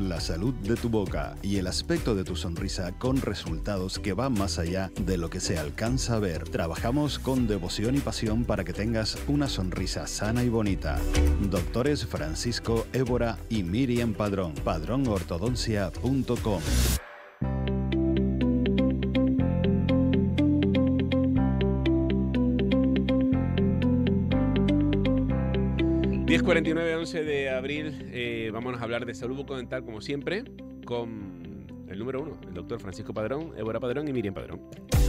la salud de tu boca y el aspecto de tu sonrisa con resultados que van más allá de lo que se alcanza a ver. Trabajamos con devoción y pasión para que tengas una sonrisa sana y bonita. Doctores Francisco Évora y Miriam Padrón, padrónortodoncia.com. 29 11 de abril, eh, vamos a hablar de salud bucodental como siempre, con el número uno, el doctor Francisco Padrón, Évora Padrón y Miriam Padrón.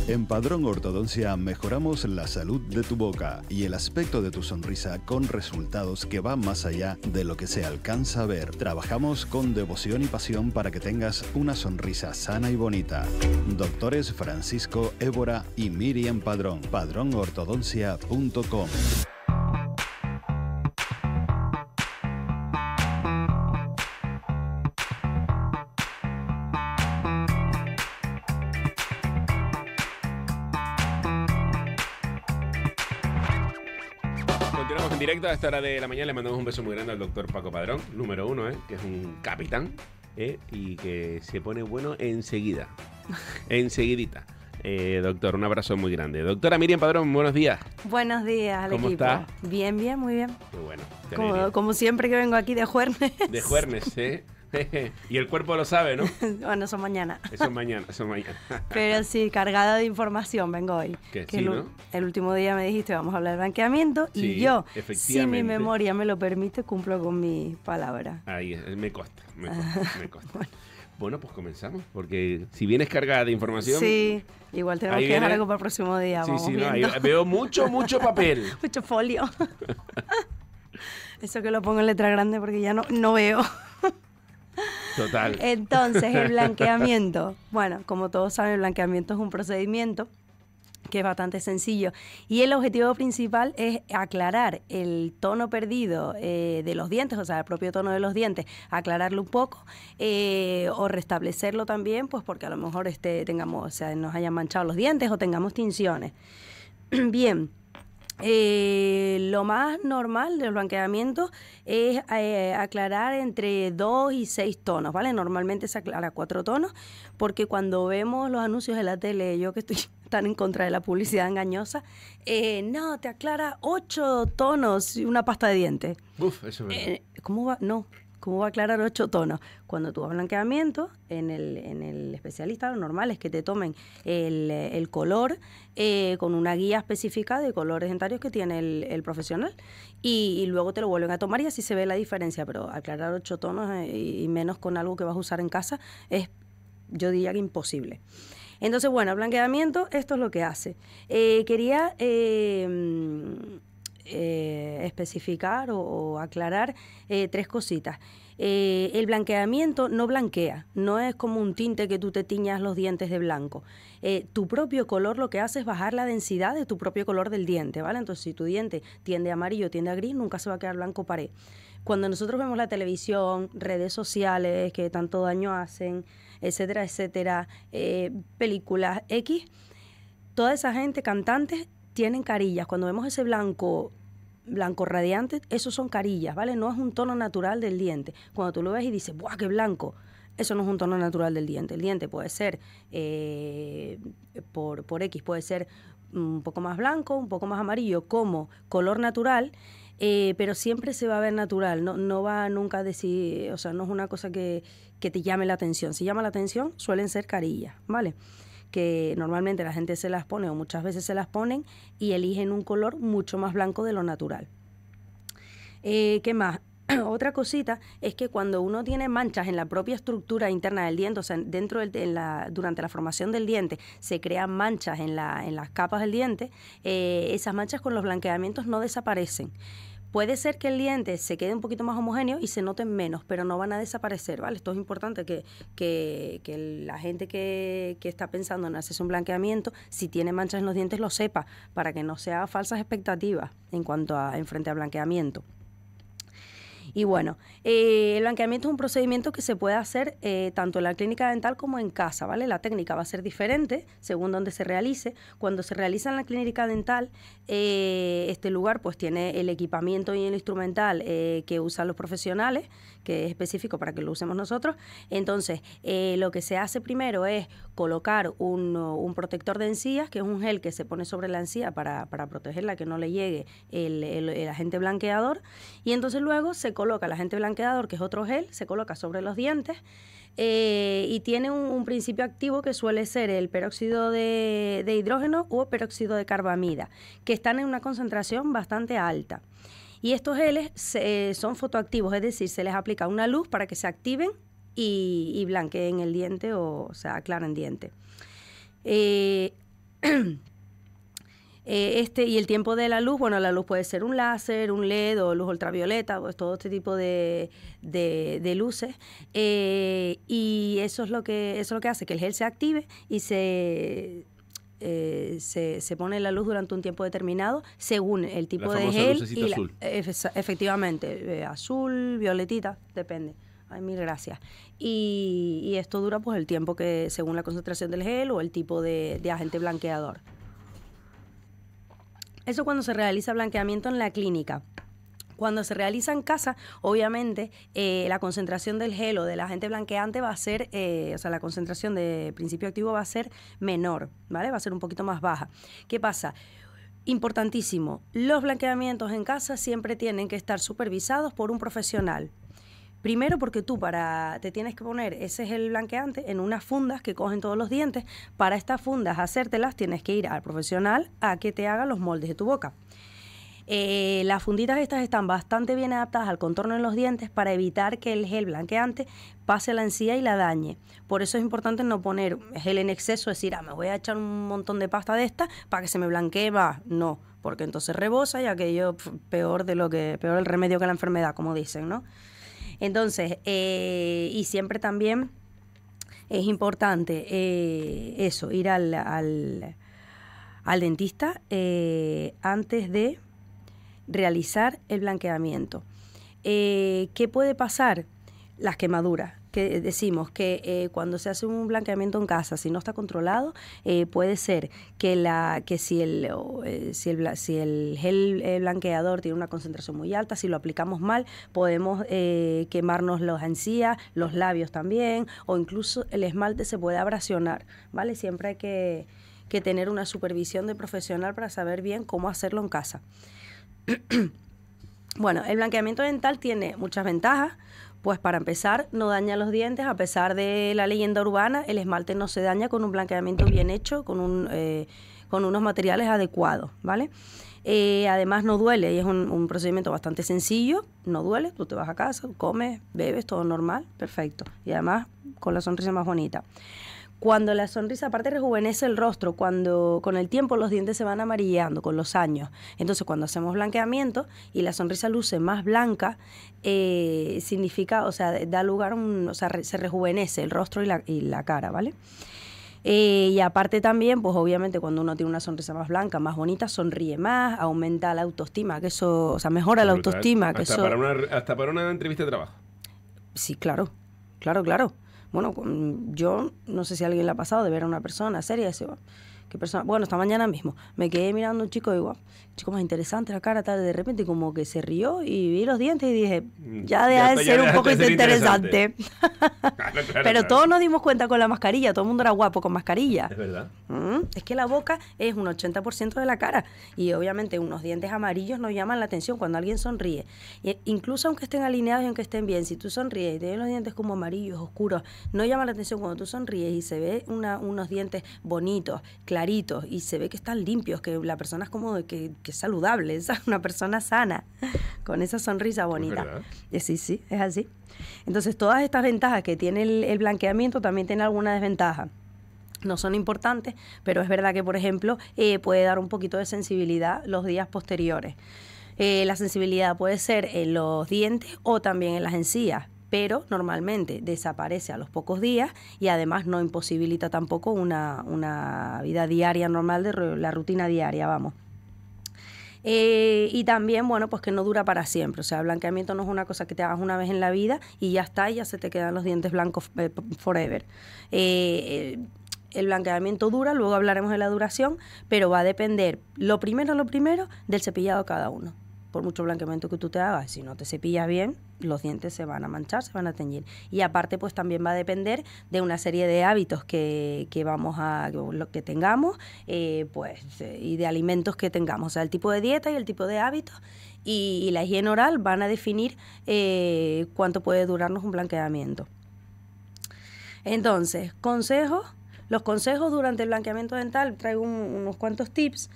En Padrón Ortodoncia mejoramos la salud de tu boca y el aspecto de tu sonrisa con resultados que van más allá de lo que se alcanza a ver. Trabajamos con devoción y pasión para que tengas una sonrisa sana y bonita. Doctores Francisco Évora y Miriam Padrón. Padrónortodoncia.com a esta hora de la mañana. Le mandamos un beso muy grande al doctor Paco Padrón, número uno, ¿eh? que es un capitán ¿eh? y que se pone bueno enseguida. Enseguidita. Eh, doctor, un abrazo muy grande. Doctora Miriam Padrón, buenos días. Buenos días al ¿Cómo equipo. Está? Bien, bien, muy bien. Muy bueno. Como, siempre que vengo aquí de Juernes. De Juernes, ¿eh? y el cuerpo lo sabe, ¿no? bueno, eso mañana. Eso mañana, eso mañana. Pero sí, cargada de información vengo hoy. Que, sí, ¿no? el, último día me dijiste, vamos a hablar de blanqueamiento y yo, si mi memoria me lo permite, cumplo con mi palabra. Ahí, me costa, me costa, me costa. bueno. pues comenzamos, porque si vienes cargada de información. Sí, igual tenemos que dejar algo para el próximo día. Sí, sí, no, veo mucho, mucho papel. mucho folio. Eso que lo pongo en letra grande porque ya no, no veo. Total. Entonces, el blanqueamiento. Bueno, como todos saben, el blanqueamiento es un procedimiento que es bastante sencillo. Y el objetivo principal es aclarar el tono perdido eh, de los dientes, o sea, el propio tono de los dientes, aclararlo un poco eh, o restablecerlo también, pues porque a lo mejor este, tengamos, o sea, nos hayan manchado los dientes o tengamos tinciones. Bien. Eh, lo más normal de los blanqueamientos es eh, aclarar entre dos y seis tonos, ¿vale? Normalmente se aclara cuatro tonos, porque cuando vemos los anuncios de la tele, yo que estoy tan en contra de la publicidad engañosa, eh, no, te aclara ocho tonos y una pasta de dientes. Uf, eso es verdad. Eh, ¿Cómo va? No, ¿Cómo va a aclarar ocho tonos? Cuando tú vas blanqueamiento, en el, especialista lo normal es que te tomen el, color eh, con una guía específica de colores dentarios que tiene el, profesional y, luego te lo vuelven a tomar y así se ve la diferencia. Pero aclarar ocho tonos eh, y menos con algo que vas a usar en casa es, yo diría que imposible. Entonces, bueno, blanqueamiento, esto es lo que hace. Eh, quería eh, especificar o, aclarar eh, tres cositas. Eh, el blanqueamiento no blanquea, no es como un tinte que tú te tiñas los dientes de blanco. tu propio color lo que hace es bajar la densidad de tu propio color del diente, ¿vale? Entonces, si tu diente tiende a amarillo, tiende a gris, nunca se va a quedar blanco pared. Cuando nosotros vemos la televisión, redes sociales que tanto daño hacen, etcétera, etcétera, películas X, toda esa gente, cantantes, tienen carillas. Cuando vemos ese blanco blanco radiante, eso son carillas, ¿vale? No es un tono natural del diente. Cuando tú lo ves y dices, ¡buah, qué blanco! Eso no es un tono natural del diente. El diente puede ser, eh, por, por X, puede ser un poco más blanco, un poco más amarillo, como color natural. Eh, pero siempre se va a ver natural, no, no va nunca a decir, o sea, no es una cosa que, que, te llame la atención. Si llama la atención, suelen ser carillas, ¿vale? que normalmente la gente se las pone o muchas veces se las ponen y eligen un color mucho más blanco de lo natural. Eh, ¿Qué más? Otra cosita es que cuando uno tiene manchas en la propia estructura interna del diente, o sea, dentro del, durante la formación del diente se crean manchas en, la, en las capas del diente, eh, esas manchas con los blanqueamientos no desaparecen. Puede ser que el diente se quede un poquito más homogéneo y se noten menos, pero no van a desaparecer, ¿vale? Esto es importante que, la gente que, que, está pensando en hacerse un blanqueamiento, si tiene manchas en los dientes, lo sepa, para que no sea falsas expectativas en cuanto a enfrente frente a blanqueamiento. Y bueno, eh, el blanqueamiento es un procedimiento que se puede hacer eh, tanto en la clínica dental como en casa, ¿vale? La técnica va a ser diferente según donde se realice. Cuando se realiza en la clínica dental, eh, este lugar pues tiene el equipamiento y el instrumental que usan los profesionales, específico para que lo usemos nosotros. Entonces, eh, lo que se hace primero es colocar un, protector de encías, que es un gel que se pone sobre la encía para, para protegerla, que no le llegue el, agente blanqueador. Y entonces luego se coloca el agente blanqueador, que es otro gel, se coloca sobre los dientes. Eh, y tiene un, principio activo que suele ser el peróxido de, de hidrógeno o peróxido de carbamida, que están en una concentración bastante alta. Y estos geles eh, son fotoactivos, es decir, se les aplica una luz para que se activen y, blanqueen el diente o, se sea, aclaren diente. Eh, eh, este y el tiempo de la luz, bueno, la luz puede ser un láser, un LED o luz ultravioleta, o todo este tipo de, luces. y eso es lo que eso es lo que hace que el gel se active y se, eh, se, pone la luz durante un tiempo determinado según el tipo de gel. Y e, efectivamente, eh, azul, violetita, depende. Ay, mil gracias. Y, esto dura pues el tiempo que, según la concentración del gel o el tipo de, de agente blanqueador. Eso cuando se realiza blanqueamiento en la clínica. Cuando se realiza en casa, obviamente eh, la concentración del gel de la gente blanqueante va a ser, eh, o sea, la concentración de principio activo va a ser menor, ¿vale? Va a ser un poquito más baja. ¿Qué pasa? Importantísimo, los blanqueamientos en casa siempre tienen que estar supervisados por un profesional. Primero porque tú para te tienes que poner ese gel blanqueante en unas fundas que cogen todos los dientes. Para estas fundas hacértelas tienes que ir al profesional a que te haga los moldes de tu boca. Eh, las funditas estas están bastante bien adaptadas al contorno de los dientes para evitar que el gel blanqueante pase la encía y la dañe. Por eso es importante no poner gel en exceso, decir, ah, me voy a echar un montón de pasta de esta para que se me blanquee va, No, porque entonces rebosa y aquello peor de lo que, peor el remedio que la enfermedad, como dicen, ¿no? Entonces, eh, y siempre también es importante eh, eso, ir al, al, dentista antes de realizar el blanqueamiento. Eh, ¿Qué puede pasar? Las quemaduras que decimos que eh, cuando se hace un blanqueamiento en casa, si no está controlado, eh, puede ser que la que si el, si el gel blanqueador tiene una concentración muy alta, si lo aplicamos mal, podemos quemarnos los encías, los labios también, o incluso el esmalte se puede abrasionar, ¿vale? Siempre hay que, que tener una supervisión de profesional para saber bien cómo hacerlo en casa. bueno, el blanqueamiento dental tiene muchas ventajas. Pues para empezar, no daña los dientes, a pesar de la leyenda urbana, el esmalte no se daña con un blanqueamiento bien hecho, con, un, eh, con unos materiales adecuados, ¿vale? Eh, además no duele y es un, un, procedimiento bastante sencillo, no duele, tú te vas a casa, comes, bebes, todo normal, perfecto. Y además con la sonrisa más bonita. Cuando la sonrisa aparte rejuvenece el rostro, cuando con el tiempo los dientes se van amarillando con los años. Entonces cuando hacemos blanqueamiento y la sonrisa luce más blanca, eh, significa, o sea, da lugar, un, o sea, se rejuvenece el rostro y la, y la cara, ¿vale? Eh, y aparte también, pues obviamente cuando uno tiene una sonrisa más blanca, más bonita, sonríe más, aumenta la autoestima, que eso, o sea, mejora la autoestima. Que hasta para una entrevista de trabajo. Sí, claro, claro, claro. Bueno, yo no sé si alguien le ha pasado de ver a una persona seria ese oh, persona. Bueno, esta mañana mismo me quedé mirando un chico y digo, oh, chico más interesante la cara, tal, de repente como que se rió y vi los dientes y dije, mm, ya deja de ser un poco interesante. Pero todos nos dimos cuenta con la mascarilla, todo el mundo era guapo con mascarilla. Es verdad. Mm, es que la boca es un 80% de la cara y obviamente unos dientes amarillos no llaman la atención cuando alguien sonríe. E incluso aunque estén alineados y aunque estén bien, si tú sonríes y tienes los dientes como amarillos, oscuros, no llama la atención cuando tú sonríes y se ve unos dientes bonitos, claritos y se ve que están limpios, que la persona es como de que es saludable, es una persona sana, con esa sonrisa bonita. ¿Es eh, sí, sí, es así. Entonces, todas estas ventajas que tiene el, blanqueamiento también tiene alguna desventaja no son importantes, pero es verdad que, por ejemplo, eh, puede dar un poquito de sensibilidad los días posteriores. Eh, la sensibilidad puede ser en los dientes o también en las encías, pero normalmente desaparece a los pocos días y además no imposibilita tampoco una, una vida diaria normal de la rutina diaria, vamos. Eh, y también, bueno, pues que no dura para siempre. O sea, blanqueamiento no es una cosa que te hagas una vez en la vida y ya está, y ya se te quedan los dientes blancos eh, forever. Eh, el blanqueamiento dura, luego hablaremos de la duración, pero va a depender, lo primero, lo primero, del cepillado cada uno por mucho blanqueamiento que tú te hagas, si no te cepillas bien, los dientes se van a manchar, se van a teñir. Y aparte, pues también va a depender de una serie de hábitos que, que vamos a, lo que tengamos, eh, pues, eh, y de alimentos que tengamos. O sea, el tipo de dieta y el tipo de hábitos y, la higiene oral van a definir eh, cuánto puede durarnos un blanqueamiento. Entonces, consejos. Los consejos durante el blanqueamiento dental, traigo unos cuantos tips.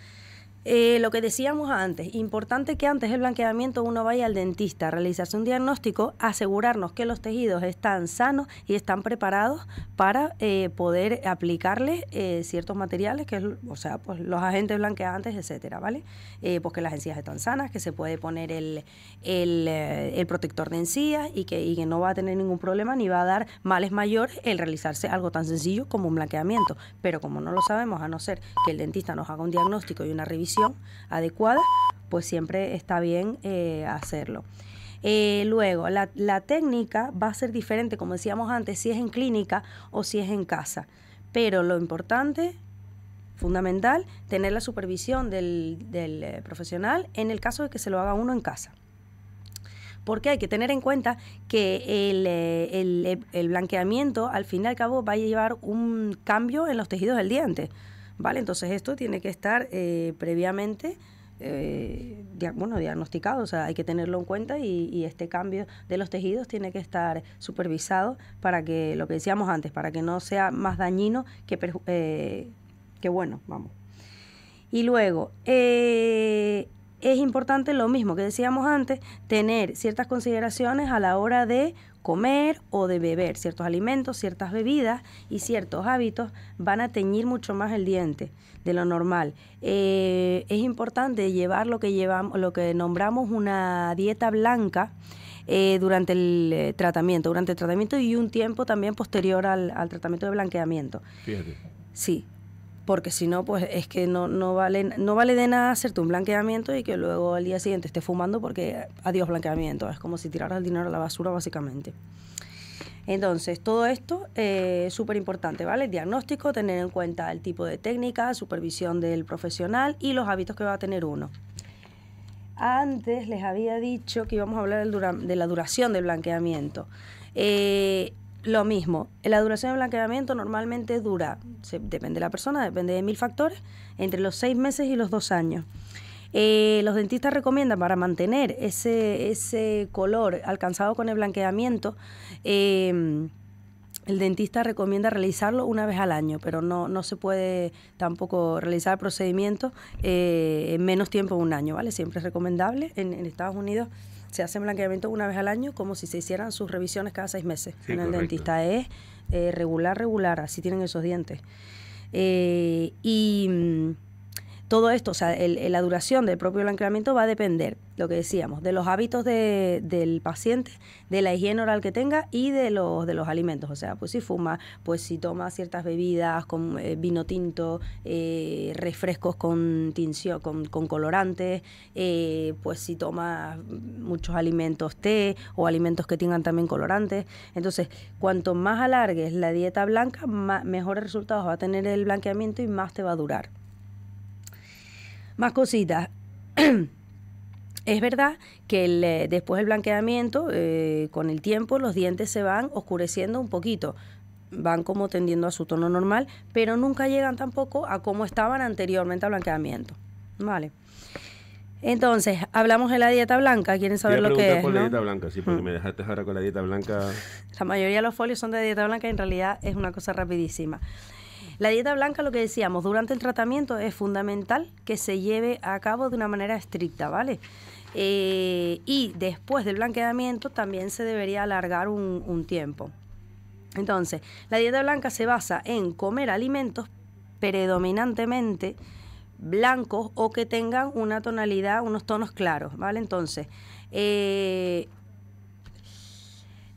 Eh, lo que decíamos antes, importante que antes del blanqueamiento uno vaya al dentista, realizarse un diagnóstico, asegurarnos que los tejidos están sanos y están preparados para eh, poder aplicarles eh, ciertos materiales, que es, o sea, pues los agentes blanqueantes, etcétera, ¿vale? pues que las encías están sanas, que se puede poner el, protector de encías y que, y que no va a tener ningún problema ni va a dar males mayores el realizarse algo tan sencillo como un blanqueamiento. Pero como no lo sabemos, a no ser que el dentista nos haga un diagnóstico y una revisión, adecuada, pues siempre está bien eh, hacerlo. Eh, luego, la, técnica va a ser diferente, como decíamos antes, si es en clínica o si es en casa. Pero lo importante fundamental tener la supervisión del, eh, profesional en el caso de que se lo haga uno en casa. Porque hay que tener en cuenta que el blanqueamiento al fin y al cabo va a llevar un cambio en los tejidos del diente. ¿vale? Entonces esto tiene que estar eh, previamente... Eh, diagnosticado, o sea, hay que tenerlo en cuenta y, este cambio de los tejidos tiene que estar supervisado para que, lo que decíamos antes, para que no sea más dañino que, eh, que bueno, vamos. Y luego, es importante lo mismo que decíamos antes, tener ciertas consideraciones a la hora de comer o de beber. Ciertos alimentos, ciertas bebidas y ciertos hábitos van a teñir mucho más el diente de lo normal. Eh, es importante llevar lo que, llevamos, lo que nombramos una dieta blanca. Eh, durante el eh, tratamiento, durante el tratamiento y un tiempo también posterior al, tratamiento de blanqueamiento. Sí, porque si no, pues es que no, no, vale, no vale de nada hacerte un blanqueamiento y que luego al día siguiente estés fumando porque adiós blanqueamiento, es como si tirara el dinero a la basura básicamente. Entonces, todo esto es eh, súper importante, ¿vale? El diagnóstico, tener en cuenta el tipo de técnica, supervisión del profesional y los hábitos que va a tener uno. Antes les había dicho que íbamos a hablar de la duración del blanqueamiento. Eh, lo mismo, la duración de blanqueamiento normalmente dura, depende de la persona, depende de mil factores, entre los seis meses y los dos años. Eh, los dentistas recomiendan para mantener ese, ese color alcanzado con el blanqueamiento, em, el dentista recomienda realizarlo una vez al año, pero no, no se puede tampoco realizar el eh, en menos tiempo de un año, ¿vale? Siempre es recomendable en, en Estados Unidos se hacen blanqueamiento una vez al año como si se hicieran sus revisiones cada seis meses en el dentista. Es eh, regular, regular, así tienen esos dientes. Eh, y mm, todo esto, o sea, la duración del propio blanqueamiento va a depender, lo que decíamos, de los hábitos de, del paciente, de la higiene oral que tenga y de los, de los alimentos. O sea, pues si fuma, pues si toma ciertas bebidas con eh, vino tinto, eh, refrescos con tinción, con, colorantes, eh, pues si toma muchos alimentos té o alimentos que tengan también colorantes. Entonces, cuanto más alargues la dieta blanca, mejores resultados va a tener el blanqueamiento y más te va a durar. Más cositas. Es verdad que eh, después del blanqueamiento, eh, con el tiempo, los dientes se van oscureciendo un poquito, van como tendiendo a su tono normal, pero nunca llegan tampoco a como estaban anteriormente al blanqueamiento. Vale. Entonces, hablamos de la dieta blanca. ¿Quieren saber lo que es? Por la dieta blanca, sí, porque mm. me dejaste ahora con la dieta blanca. La mayoría de los folios son de dieta blanca y en realidad es una cosa rapidísima. La dieta blanca, lo que decíamos, durante el tratamiento es fundamental que se lleve a cabo de una manera estricta, ¿vale? Eh, y después del blanqueamiento también se debería alargar un, tiempo. Entonces, la dieta blanca se basa en comer alimentos predominantemente blancos o que tengan una tonalidad, unos tonos claros, ¿vale? Entonces, eh,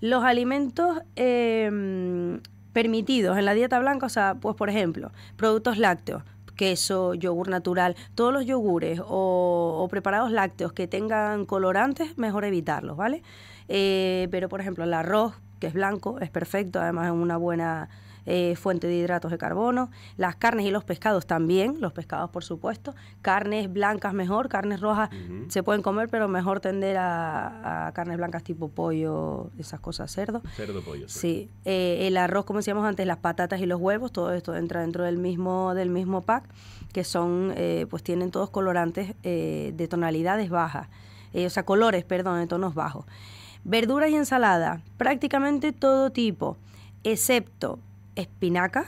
los alimentos em, permitidos en la dieta blanca, o sea, pues por ejemplo, productos lácteos, queso, yogur natural, todos los yogures o, preparados lácteos que tengan colorantes, mejor evitarlos, ¿vale? Eh, pero, por ejemplo, el arroz, que es blanco, es perfecto, además es una buena eh, fuente de hidratos de carbono, las carnes y los pescados también, los pescados por supuesto, carnes blancas mejor, carnes rojas se pueden comer, pero mejor tender a, carnes blancas tipo pollo, esas cosas, cerdo. Cerdo, pollo. Sí, eh, el arroz, como decíamos antes, las patatas y los huevos, todo esto entra dentro del mismo, del mismo pack, que son, eh, pues tienen todos colorantes de tonalidades bajas, o sea, colores, perdón, de tonos bajos. Verduras y ensalada, prácticamente todo tipo, excepto espinaca,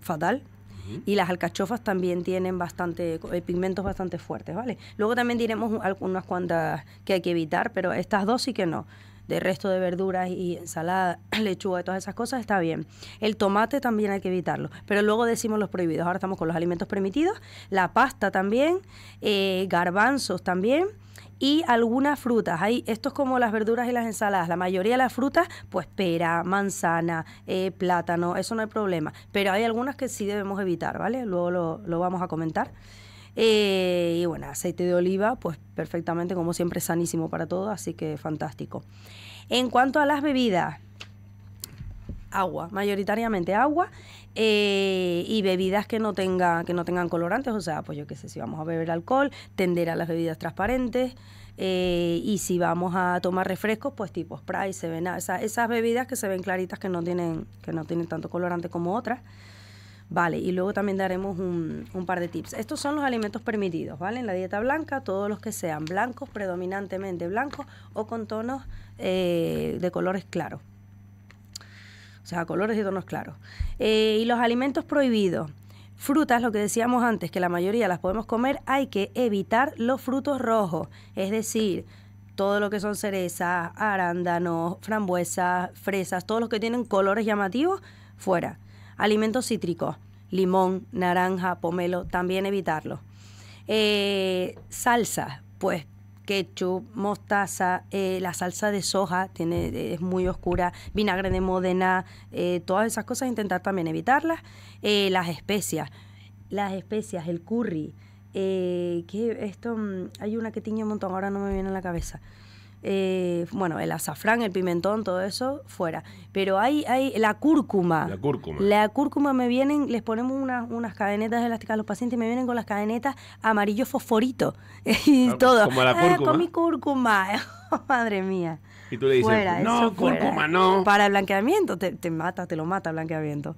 fatal. Y las alcachofas también tienen bastante eh, pigmentos bastante fuertes, ¿vale? Luego también diremos algunas cuantas que hay que evitar, pero estas dos sí que no. De resto de verduras y ensalada, lechuga y todas esas cosas está bien. El tomate también hay que evitarlo, pero luego decimos los prohibidos. Ahora estamos con los alimentos permitidos, la pasta también, eh, garbanzos también y algunas frutas. Hay, esto es como las verduras y las ensaladas. La mayoría de las frutas, pues pera, manzana, eh, plátano, eso no hay problema. Pero hay algunas que sí debemos evitar, ¿vale? Luego lo, vamos a comentar. Eh, y bueno, aceite de oliva, pues perfectamente, como siempre, sanísimo para todo, así que fantástico. En cuanto a las bebidas, agua, mayoritariamente agua eh, y bebidas que no, que no tengan colorantes, o sea, pues yo qué sé, si vamos a beber alcohol, tender a las bebidas transparentes eh, y si vamos a tomar refrescos, pues tipo spray, se ven, esas bebidas que se ven claritas que no tienen, que no tienen tanto colorante como otras. Vale, y luego también daremos un, par de tips. Estos son los alimentos permitidos, ¿vale? En la dieta blanca, todos los que sean blancos, predominantemente blancos o con tonos eh, de colores claros sea, colores y tonos claros. Eh, y los alimentos prohibidos. Frutas, lo que decíamos antes, que la mayoría las podemos comer, hay que evitar los frutos rojos, es decir, todo lo que son cerezas, arándanos, frambuesas, fresas, todos los que tienen colores llamativos, fuera. Alimentos cítricos, limón, naranja, pomelo, también evitarlo eh, salsa, pues ketchup, mostaza, eh, la salsa de soja, tiene, eh, es muy oscura, vinagre de modena, eh, todas esas cosas, intentar también evitarlas. las especias, las especias, el curry, que esto, mm, hay una que tiñe un montón, ahora no me viene a la cabeza. Eh, bueno, el azafrán, el pimentón, todo eso, fuera. Pero hay, hay la cúrcuma. La cúrcuma. La cúrcuma me vienen, les ponemos unas cadenetas elásticas a los pacientes y me vienen con las cadenetas amarillo fosforito y ah, pues, todo. Ah, cúrcuma. mi cúrcuma. Madre mía. Y tú le dices, no, cúrcuma, no. Para blanqueamiento, te, te mata, te lo mata blanqueamiento.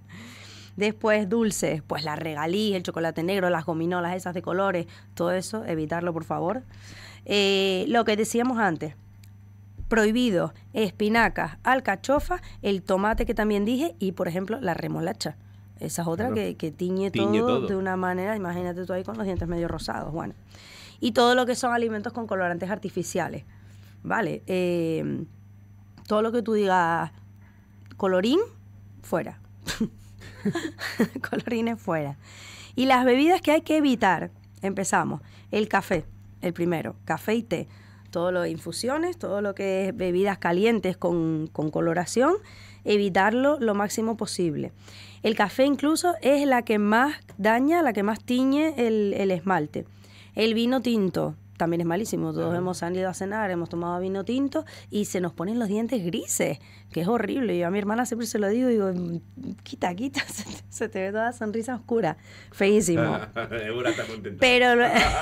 Después dulces, pues la regalí, el chocolate negro, las gominolas esas de colores, todo eso, evitarlo por favor. Eh, lo que decíamos antes, Prohibido, espinacas, alcachofa, el tomate que también dije y, por ejemplo, la remolacha. Esa es otra que, tiñe, todo, de una manera, imagínate tú ahí con los dientes medio rosados, bueno Y todo lo que son alimentos con colorantes artificiales. Vale, eh, todo lo que tú digas colorín, fuera. Colorines fuera. Y las bebidas que hay que evitar, empezamos, el café, el primero, café y té todos los infusiones, todo lo que es bebidas calientes con, con coloración, evitarlo lo máximo posible. El café incluso es la que más daña, la que más tiñe el esmalte. El vino tinto, también es malísimo. Todos hemos salido a cenar, hemos tomado vino tinto y se nos ponen los dientes grises, que es horrible. Y a mi hermana siempre se lo digo, digo, mm, quita, quita, se te, ve toda sonrisa oscura. Feísimo. está Pero,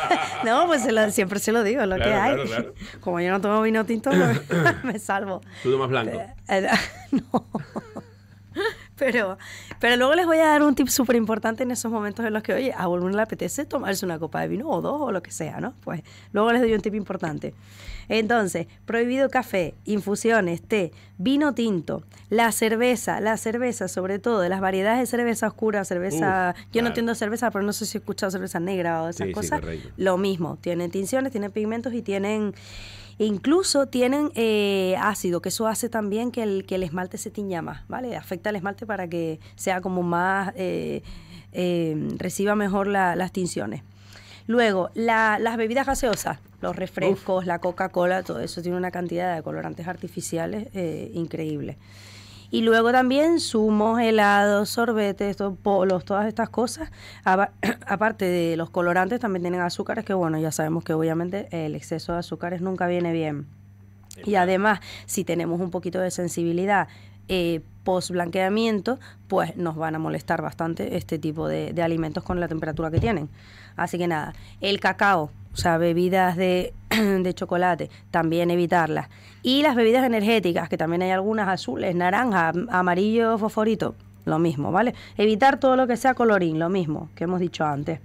no, pues siempre se lo digo, lo que hay. Como yo no tomo vino tinto, me salvo. ¿Tú tomas blanco? Eh, eh, no. Pero, pero luego les voy a dar un tip súper importante en esos momentos en los que, oye, a uno le apetece tomarse una copa de vino o dos o lo que sea, ¿no? Pues luego les doy un tip importante. Entonces, prohibido café, infusiones, té, vino tinto, la cerveza, la cerveza sobre todo, las variedades de cerveza oscura, cerveza, yo no entiendo cerveza, pero no sé si he escuchado cerveza negra o esas cosas, lo mismo, tienen tinciones, tienen pigmentos y tienen... Incluso tienen eh, ácido, que eso hace también que el, que el esmalte se tiña más, ¿vale? Afecta al esmalte para que sea como más, eh, eh, reciba mejor las tinciones. Luego, las bebidas gaseosas, los refrescos, la Coca-Cola, todo eso tiene una cantidad de colorantes artificiales eh, increíbles. Y luego también zumos, helados, sorbetes, polos, todas estas cosas. aparte de los colorantes, también tienen azúcares, que bueno, ya sabemos que obviamente el exceso de azúcares nunca viene bien. Y además, si tenemos un poquito de sensibilidad, eh, post blanqueamiento, pues nos van a molestar bastante este tipo de, alimentos con la temperatura que tienen. Así que nada, el cacao, o sea, bebidas de, de, chocolate, también evitarlas. Y las bebidas energéticas, que también hay algunas azules, naranja, amarillo, fosforito, lo mismo, ¿vale? Evitar todo lo que sea colorín, lo mismo que hemos dicho antes.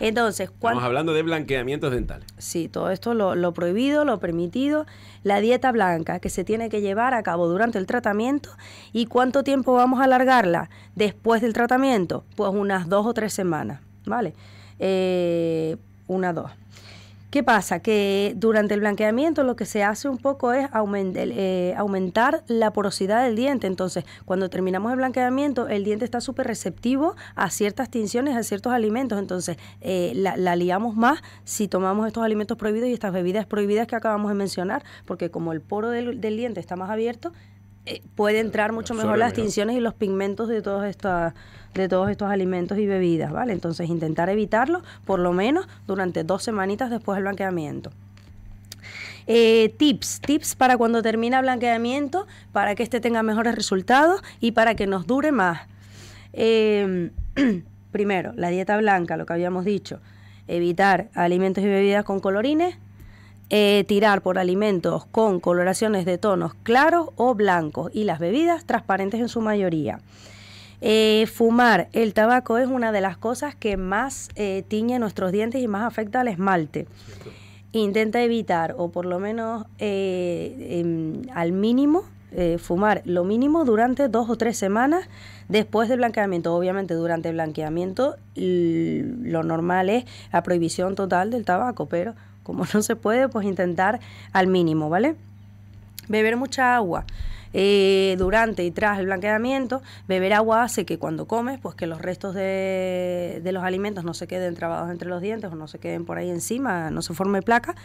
Entonces, cuando... Estamos hablando de blanqueamientos dentales. Sí, todo esto lo, prohibido, lo permitido, la dieta blanca que se tiene que llevar a cabo durante el tratamiento y cuánto tiempo vamos a alargarla después del tratamiento, pues unas dos o tres semanas, ¿vale? Eh, una, dos. ¿Qué pasa? Que durante el blanqueamiento lo que se hace un poco es eh, aumentar la porosidad del diente. Entonces, cuando terminamos el blanqueamiento, el diente está súper receptivo a ciertas tinciones, a ciertos alimentos. Entonces, eh, la, liamos más si tomamos estos alimentos prohibidos y estas bebidas prohibidas que acabamos de mencionar, porque como el poro del diente está más abierto, eh, puede entrar mucho mejor las tinciones y los pigmentos de todos estos de todos estos alimentos y bebidas, ¿vale? Entonces intentar evitarlo por lo menos durante dos semanitas después del blanqueamiento. Eh, tips, tips para cuando termina blanqueamiento, para que este tenga mejores resultados y para que nos dure más. Em, primero, la dieta blanca, lo que habíamos dicho, evitar alimentos y bebidas con colorines, eh, tirar por alimentos con coloraciones de tonos claros o blancos y las bebidas transparentes en su mayoría. Eh, fumar el tabaco es una de las cosas que más eh, tiñe nuestros dientes y más afecta al esmalte. Intenta evitar o por lo menos em, al mínimo fumar lo mínimo durante dos o tres semanas después del blanqueamiento. Obviamente durante el blanqueamiento lo normal es la prohibición total del tabaco, pero como no se puede, pues intentar al mínimo, ¿vale? Beber mucha agua. Eh, durante y tras el blanqueamiento, beber agua hace que cuando comes, pues que los restos de, los alimentos no se queden trabados entre los dientes o no se queden por ahí encima, no se forme placa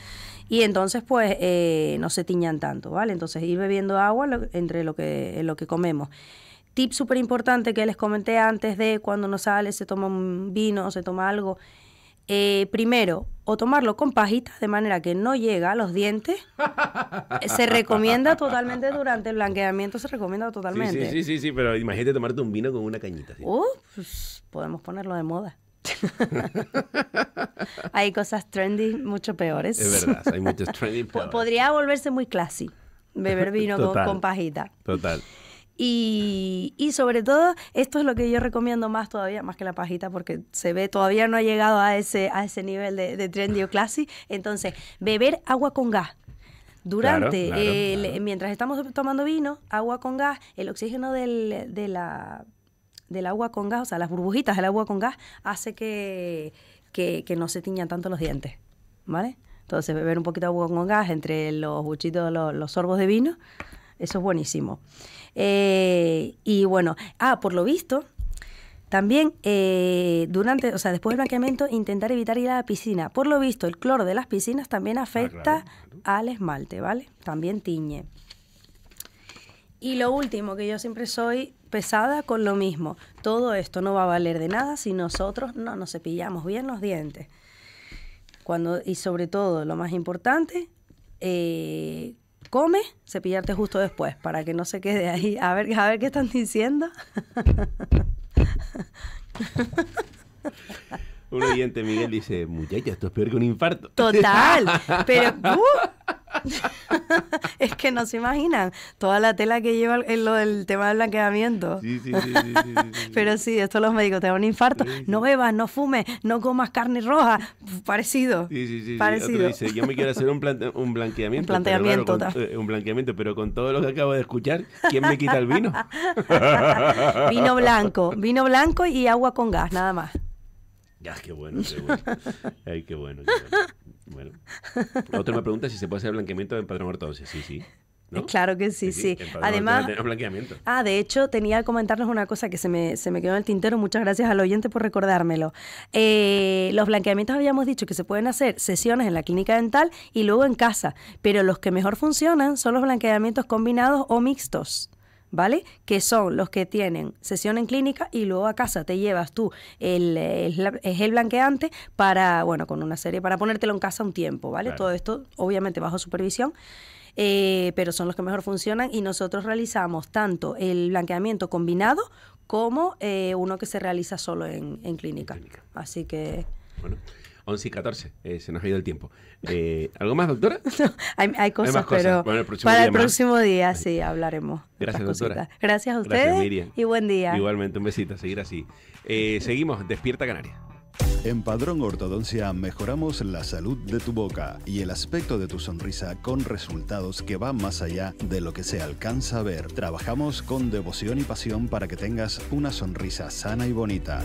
y entonces pues eh, no se tiñan tanto, ¿vale? Entonces ir bebiendo agua entre lo que, lo que comemos. Tip súper importante que les comenté antes de cuando uno sale, se toma un vino, se toma algo. Eh, primero, o tomarlo con pajitas, de manera que no llega a los dientes. se recomienda totalmente durante el blanqueamiento, se recomienda totalmente. Sí, sí, sí, sí, pero imagínate tomarte un vino con una cañita. Uh, pues, podemos ponerlo de moda. hay cosas trendy mucho peores. Es verdad, hay muchas trendy Podría volverse muy classy beber vino con, con pajita. Total. Y, sobre todo, esto es lo que yo recomiendo más todavía, más que la pajita, porque se ve, todavía no ha llegado a ese, a ese nivel de, de trendy classy. Entonces, beber agua con gas. Durante, mientras estamos tomando vino, agua con gas, el oxígeno del, de la, del agua con gas, o sea, las burbujitas del agua con gas, hace que, no se tiñan tanto los dientes, ¿vale? Entonces, beber un poquito de agua con gas entre los buchitos, los sorbos de vino, eso es buenísimo. Eh, y bueno, ah, por lo visto, también eh, durante, o sea, después del blanqueamiento, intentar evitar ir a la piscina. Por lo visto, el cloro de las piscinas también ah, afecta al esmalte, ¿vale? También tiñe. Y lo último, que yo siempre soy pesada con lo mismo. Todo esto no va a valer de nada si nosotros no nos cepillamos bien los dientes. Cuando, y sobre todo, lo más importante, eh, come, cepillarte justo después, para que no se quede ahí. A ver, a ver qué están diciendo. Un oyente, Miguel, dice, muchacha, esto es peor que un infarto. Total, pero... Uh, es que no se imaginan toda la tela que lleva en lo del tema del blanqueamiento. Sí, sí, sí. sí, pero sí, esto los médicos te da un infarto. No bebas, no fumes, no comas carne roja. Parecido. Sí, sí, sí. Parecido. dice, yo me quiero hacer un, un blanqueamiento. planteamiento. Eh, un blanqueamiento, pero con todo lo que acabo de escuchar, ¿quién me quita el vino? vino blanco, vino blanco y agua con gas, nada más. Ya, qué bueno, qué bueno. Ay, qué bueno, bueno. Otra me pregunta si se puede hacer blanqueamiento en patrón Sí, sí. Eh, claro que sí, sí. Además, ah, de hecho, tenía que comentarles una cosa que se me, se me quedó en el tintero. Muchas gracias al oyente por recordármelo. Eh, los blanqueamientos habíamos dicho que se pueden hacer sesiones en la clínica dental y luego en casa, pero los que mejor funcionan son los blanqueamientos combinados o mixtos. ¿vale? Que son los que tienen sesión en clínica y luego a casa te llevas tú el, el, blanqueante para, bueno, con una serie, para ponértelo en casa un tiempo, ¿vale? Todo esto obviamente bajo supervisión. Eh, pero son los que mejor funcionan y nosotros realizamos tanto el blanqueamiento combinado como eh, uno que se realiza solo en, clínica. Así que... 11 y 14. Eh, se nos ha ido el tiempo. Eh, ¿Algo más, doctora? No, hay, hay, cosas, pero para el próximo día sí hablaremos. Gracias, doctora. Gracias a ustedes Gracias, y buen día. Igualmente, un besito. Seguir así. Eh, seguimos. Despierta Canarias. En Padrón Ortodoncia mejoramos la salud de tu boca y el aspecto de tu sonrisa con resultados que van más allá de lo que se alcanza a ver. Trabajamos con devoción y pasión para que tengas una sonrisa sana y bonita.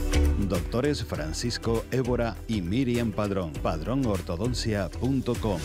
Doctores Francisco Évora y Miriam Padrón. Padrónortodoncia.com